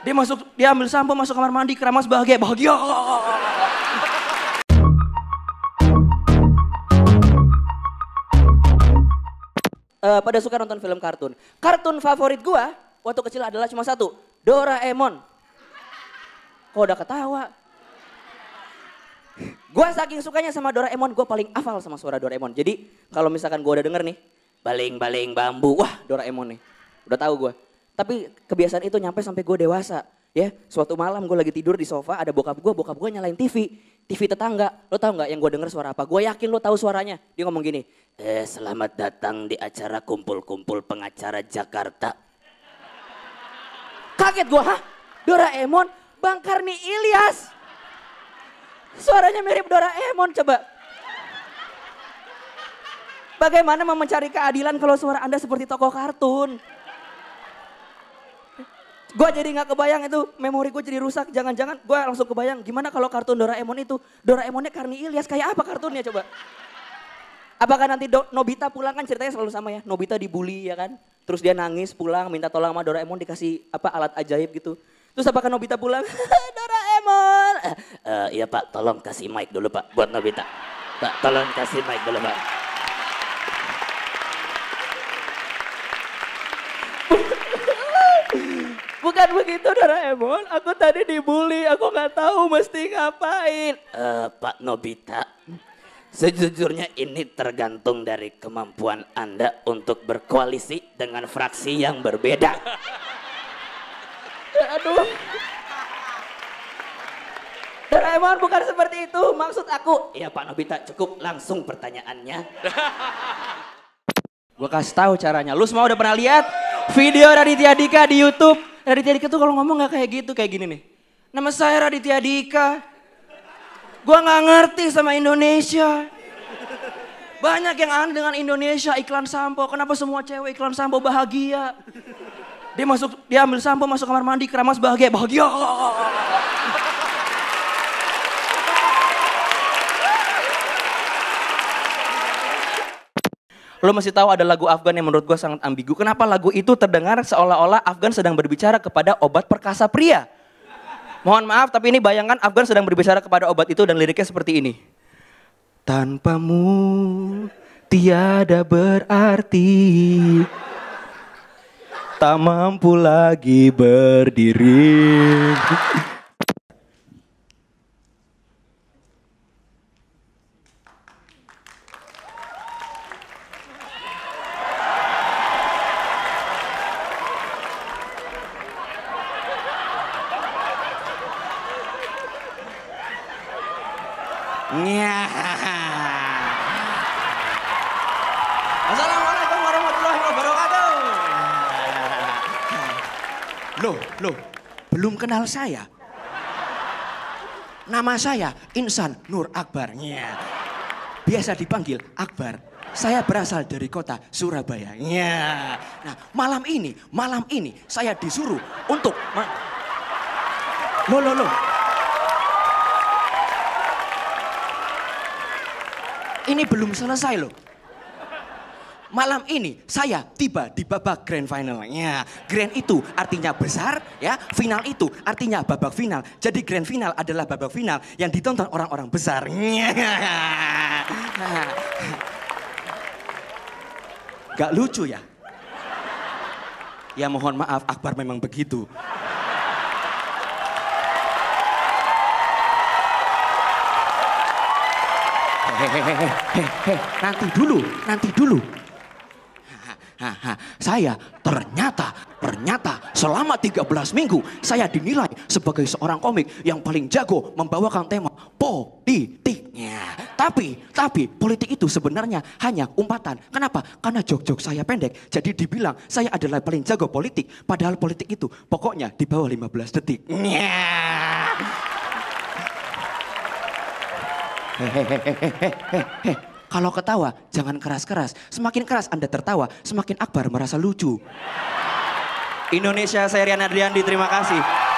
Dia masuk, dia ambil sampo masuk kamar mandi, keramas bahagia, bahagia. uh, pada suka nonton film kartun. Kartun favorit gua waktu kecil adalah cuma satu, Doraemon. Kok udah ketawa? Gua saking sukanya sama Doraemon, gua paling hafal sama suara Doraemon. Jadi kalau misalkan gua udah denger nih, baling-baling bambu, wah Doraemon nih. Udah tahu gua. Tapi kebiasaan itu nyampe sampai gue dewasa. Ya, suatu malam gue lagi tidur di sofa, ada bokap gue, bokap gue nyalain TV. TV tetangga, lo tau nggak yang gue denger suara apa? Gue yakin lo tau suaranya. Dia ngomong gini, eh selamat datang di acara kumpul-kumpul pengacara Jakarta. Kaget gue, hah? Doraemon, Bang Karni Ilyas. Suaranya mirip Doraemon coba. Bagaimana mau mencari keadilan kalau suara Anda seperti tokoh kartun? gue jadi nggak kebayang itu memori gue jadi rusak. Jangan-jangan gue langsung kebayang gimana kalau kartun Doraemon itu Doraemonnya Karni Ilyas kayak apa kartunnya coba? Apakah nanti Do Nobita pulang kan ceritanya selalu sama ya? Nobita dibully ya kan? Terus dia nangis pulang minta tolong sama Doraemon dikasih apa alat ajaib gitu. Terus apakah Nobita pulang? Doraemon. Uh, iya Pak, tolong kasih mic dulu Pak buat Nobita. Pak, tolong kasih mic dulu Pak. bukan begitu Doraemon. Aku tadi dibully, aku nggak tahu mesti ngapain. Uh, Pak Nobita, sejujurnya ini tergantung dari kemampuan Anda untuk berkoalisi dengan fraksi yang berbeda. Aduh. Doraemon bukan seperti itu, maksud aku. Ya Pak Nobita cukup langsung pertanyaannya. Gue kasih tahu caranya, lu semua udah pernah lihat? video Raditya Dika di Youtube. Raditya Dika tuh kalau ngomong nggak kayak gitu, kayak gini nih. Nama saya Raditya Dika. Gua nggak ngerti sama Indonesia. Banyak yang aneh dengan Indonesia, iklan sampo. Kenapa semua cewek iklan sampo bahagia? Dia masuk, dia ambil sampo masuk kamar mandi, keramas bahagia, bahagia. Lo masih tahu ada lagu Afgan yang menurut gue sangat ambigu. Kenapa lagu itu terdengar seolah-olah Afgan sedang berbicara kepada obat perkasa pria. Mohon maaf, tapi ini bayangkan Afgan sedang berbicara kepada obat itu dan liriknya seperti ini. Tanpamu tiada berarti Tak mampu lagi berdiri Iya. Assalamualaikum warahmatullahi wabarakatuh. Loh, loh, belum kenal saya. Nama saya Insan Nur Akbar. Nya. Biasa dipanggil Akbar. Saya berasal dari kota Surabaya. Nya. Nah, malam ini, malam ini saya disuruh untuk Loh, loh, loh. ini belum selesai loh. Malam ini saya tiba di babak grand finalnya. grand itu artinya besar, ya. Final itu artinya babak final. Jadi grand final adalah babak final yang ditonton orang-orang besar. Gak lucu ya? Ya mohon maaf, Akbar memang begitu. hehehe, nanti dulu, nanti dulu. saya ternyata, ternyata selama 13 minggu saya dinilai sebagai seorang komik yang paling jago membawakan tema politiknya. Tapi, tapi politik itu sebenarnya hanya umpatan. Kenapa? Karena jok-jok saya pendek. Jadi dibilang saya adalah paling jago politik. Padahal politik itu pokoknya di bawah 15 detik. Kalau ketawa, jangan keras-keras. Semakin keras Anda tertawa, semakin Akbar merasa lucu. Indonesia, saya Rian Adriandi, terima kasih.